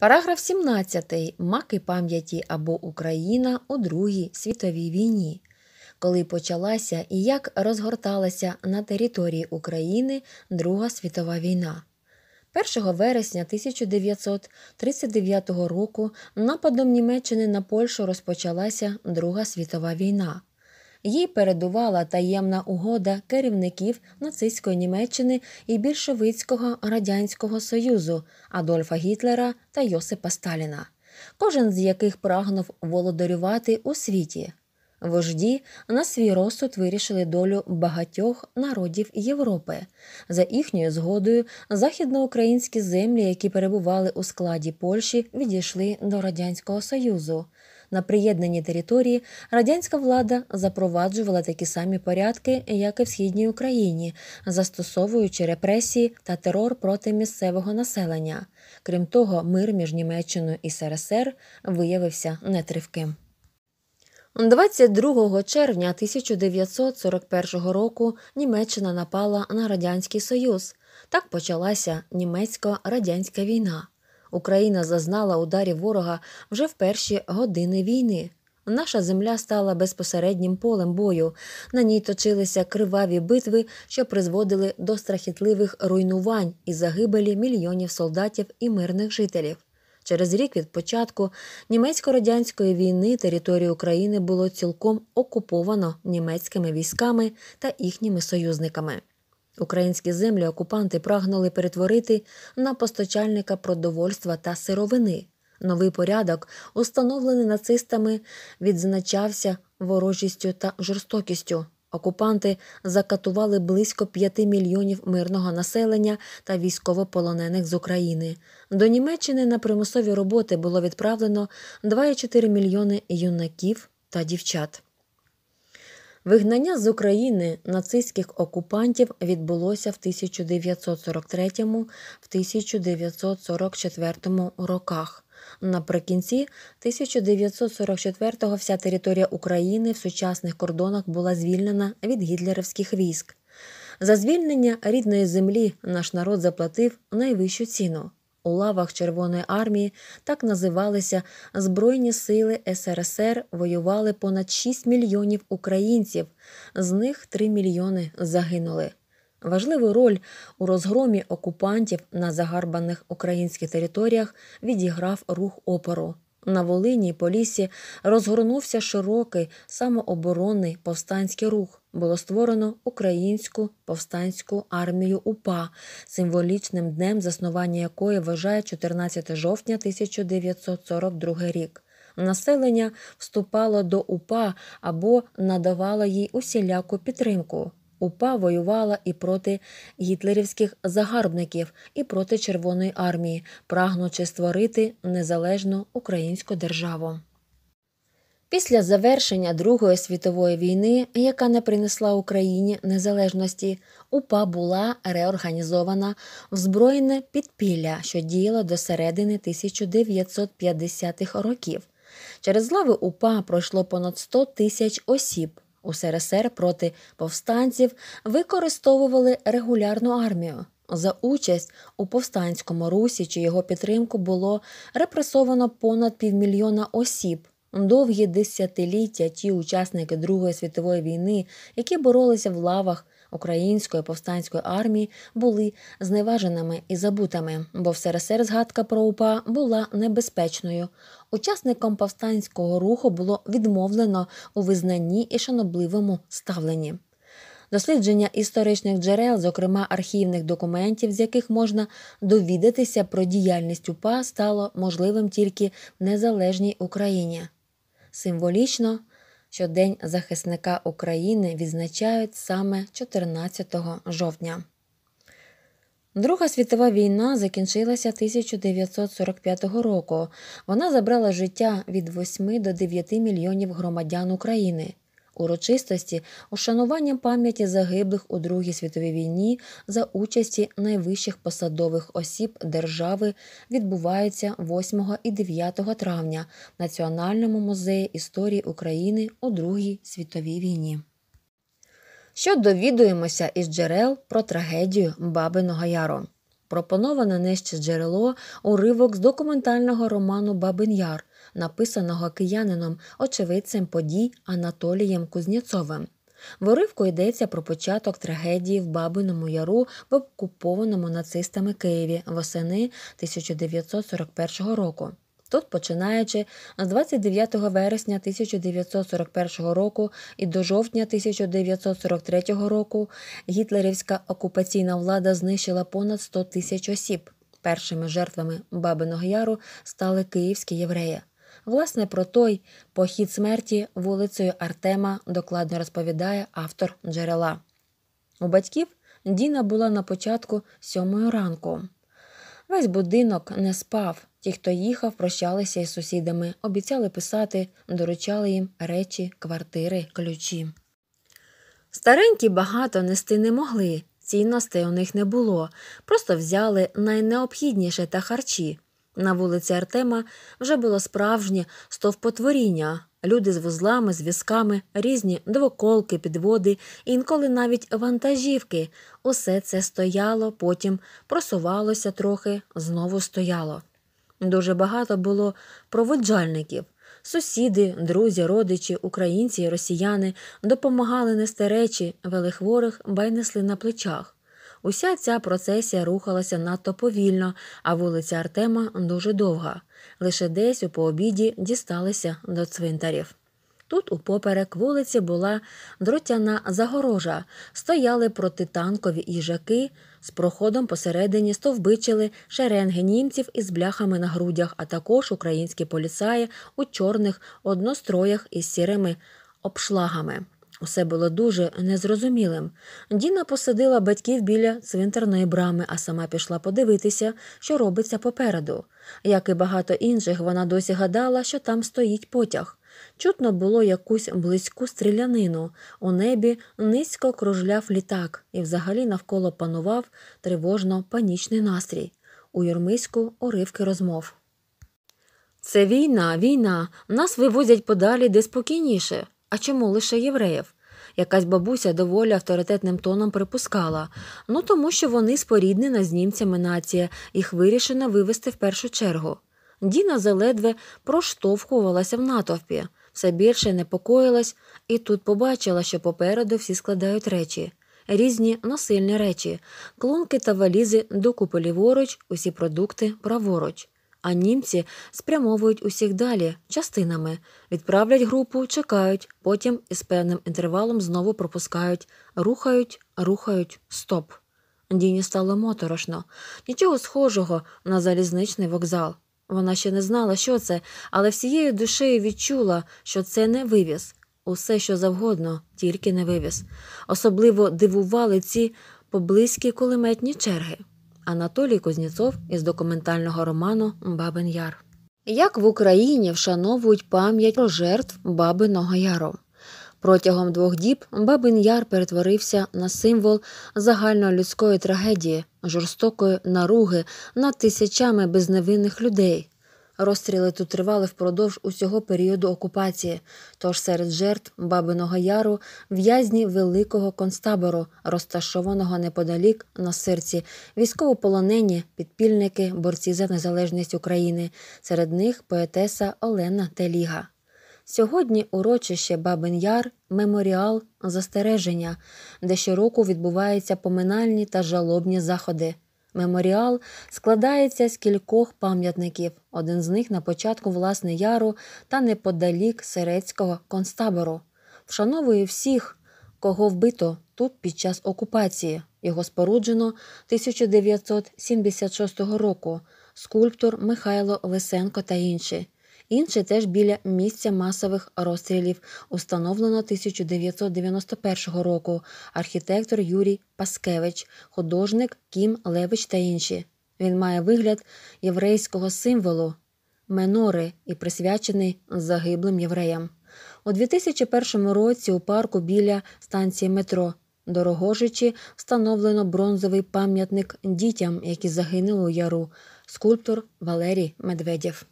Параграф 17. Маки пам'яті або Україна у Другій світовій війні. Коли почалася і як розгорталася на території України Друга світова війна. 1 вересня 1939 року нападом Німеччини на Польщу розпочалася Друга світова війна. Їй передувала таємна угода керівників нацистської Німеччини і більшовицького радянського союзу Адольфа Гітлера та Йосипа Сталіна, кожен з яких прагнув володарювати у світі. Вожді на свій розсуд вирішили долю багатьох народів Європи. За їхньою згодою західноукраїнські землі, які перебували у складі Польщі, відійшли до радянського союзу. На приєднаній території радянська влада запроваджувала такі самі порядки, як і в східній Україні, застосовуючи репресії та терор проти місцевого населення. Крім того, мир між Німеччиною і СРСР виявився нетривким. 22 червня 1941 року Німеччина напала на Радянський Союз. Так почалася німецько-радянська війна. Україна зазнала ударів ворога вже в перші години війни. Наша земля стала безпосереднім полем бою. На ній точилися криваві битви, що призводили до страхітливих руйнувань і загибелі мільйонів солдатів і мирних жителів. Через рік від початку німецько-радянської війни територію України було цілком окуповано німецькими військами та їхніми союзниками. Українські землі окупанти прагнули перетворити на постачальника продовольства та сировини. Новий порядок, установлений нацистами, відзначався ворожістю та жорстокістю. Окупанти закатували близько 5 мільйонів мирного населення та військовополонених з України. До Німеччини на примусові роботи було відправлено 2,4 мільйони юнаків та дівчат. Вигнання з України нацистських окупантів відбулося в 1943 1944 роках. Наприкінці 1944 го вся територія України в сучасних кордонах була звільнена від гітлерівських військ. За звільнення рідної землі наш народ заплатив найвищу ціну. У лавах Червоної армії так називалися Збройні сили СРСР воювали понад 6 мільйонів українців, з них 3 мільйони загинули. Важливу роль у розгромі окупантів на загарбаних українських територіях відіграв рух опору. На Волині і Полісі розгорнувся широкий самооборонний повстанський рух було створено Українську повстанську армію УПА, символічним днем заснування якої вважає 14 жовтня 1942 рік. Населення вступало до УПА або надавало їй усіляку підтримку. Упа воювала і проти гітлерівських загарбників, і проти Червоної армії, прагнучи створити незалежну українську державу. Після завершення Другої світової війни, яка не принесла Україні незалежності, УПА була реорганізована в збройне підпілля, що діяло до середини 1950-х років. Через лави УПА пройшло понад 100 тисяч осіб. У СРСР проти повстанців використовували регулярну армію. За участь у повстанському русі чи його підтримку було репресовано понад півмільйона осіб. Довгі десятиліття ті учасники Другої світової війни, які боролися в лавах української повстанської армії, були зневаженими і забутими, бо в СРСР згадка про УПА була небезпечною. Учасникам повстанського руху було відмовлено у визнанні і шанобливому ставленні. Дослідження історичних джерел, зокрема архівних документів, з яких можна довідатися про діяльність УПА, стало можливим тільки в незалежній Україні. Символічно, що День захисника України відзначають саме 14 жовтня. Друга світова війна закінчилася 1945 року. Вона забрала життя від 8 до 9 мільйонів громадян України урочистості ушанування пам'яті загиблих у Другій світовій війні за участі найвищих посадових осіб держави відбувається 8 і 9 травня в Національному музеї історії України у Другій світовій війні. Що довідуємося із джерел про трагедію Бабиного Яру? Пропоноване нижче джерело уривок з документального роману Бабин Яр написаного киянином, очевидцем подій Анатолієм Кузнєцовим. В уривку йдеться про початок трагедії в Бабиному Яру в окупованому нацистами Києві восени 1941 року. Тут, починаючи з 29 вересня 1941 року і до жовтня 1943 року, гітлерівська окупаційна влада знищила понад 100 тисяч осіб. Першими жертвами Бабиного Яру стали київські євреї. Власне, про той похід смерті вулицею Артема докладно розповідає автор джерела. У батьків Діна була на початку сьомої ранку. Весь будинок не спав. Ті, хто їхав, прощалися із сусідами, обіцяли писати, доручали їм речі, квартири, ключі. Старенькі багато нести не могли, цінностей у них не було, просто взяли найнеобхідніше та харчі. На вулиці Артема вже було справжнє стовпотворіння. Люди з вузлами, з візками, різні двоколки, підводи, інколи навіть вантажівки. Усе це стояло, потім просувалося трохи, знову стояло. Дуже багато було проводжальників. Сусіди, друзі, родичі, українці і росіяни допомагали нести речі, вели хворих, байнесли на плечах. Уся ця процесія рухалася надто повільно, а вулиця Артема дуже довга. Лише десь у пообіді дісталися до цвинтарів. Тут упоперек вулиці була дротяна загорожа, стояли протитанкові їжаки, з проходом посередині стовбичили шеренги німців із бляхами на грудях, а також українські поліцаї у чорних одностроях із сірими обшлагами. Усе було дуже незрозумілим. Діна посадила батьків біля цвинтарної брами, а сама пішла подивитися, що робиться попереду. Як і багато інших, вона досі гадала, що там стоїть потяг. Чутно було якусь близьку стрілянину. У небі низько кружляв літак і взагалі навколо панував тривожно панічний настрій. У Юрмиську уривки розмов. Це війна, війна. Нас вивозять подалі де спокійніше. А чому лише євреїв? Якась бабуся доволі авторитетним тоном припускала ну тому, що вони споріднена з німцями нація, їх вирішена вивести в першу чергу. Діна заледве проштовхувалася в натовпі, все більше непокоїлась, і тут побачила, що попереду всі складають речі. Різні насильні речі, клунки та валізи докупи ліворуч, усі продукти праворуч а німці спрямовують усіх далі частинами, відправлять групу, чекають, потім із певним інтервалом знову пропускають, рухають, рухають, стоп. Діні стало моторошно, нічого схожого на залізничний вокзал. Вона ще не знала, що це, але всією душею відчула, що це не вивіз, усе, що завгодно, тільки не вивіз. Особливо дивували ці поблизькі кулеметні черги. Анатолій Кузнєцов із документального роману Бабин Яр. Як в Україні вшановують пам'ять про жертв Бабиного Яру? Протягом двох діб Бабин Яр перетворився на символ загальнолюдської трагедії, жорстокої наруги над тисячами безневинних людей, Розстріли тут тривали впродовж усього періоду окупації. Тож серед жертв Бабиного Яру в'язні великого концтабору, розташованого неподалік на серці, військовополонені, підпільники, борці за незалежність України. Серед них поетеса Олена Теліга. Сьогодні урочище Бабин Яр меморіал застереження, де щороку відбуваються поминальні та жалобні заходи. Меморіал складається з кількох пам'ятників, один з них на початку власне яру та неподалік Серецького концтабору. Вшановує всіх, кого вбито тут під час окупації. Його споруджено 1976 року скульптор Михайло Лисенко та інші інший теж біля місця масових розстрілів, установлено 1991 року. Архітектор Юрій Паскевич, художник Кім Левич та інші. Він має вигляд єврейського символу менори і присвячений загиблим євреям. У 2001 році у парку біля станції метро. Дорогожичі встановлено бронзовий пам'ятник дітям, які загинули у яру, скульптор Валерій Медведєв.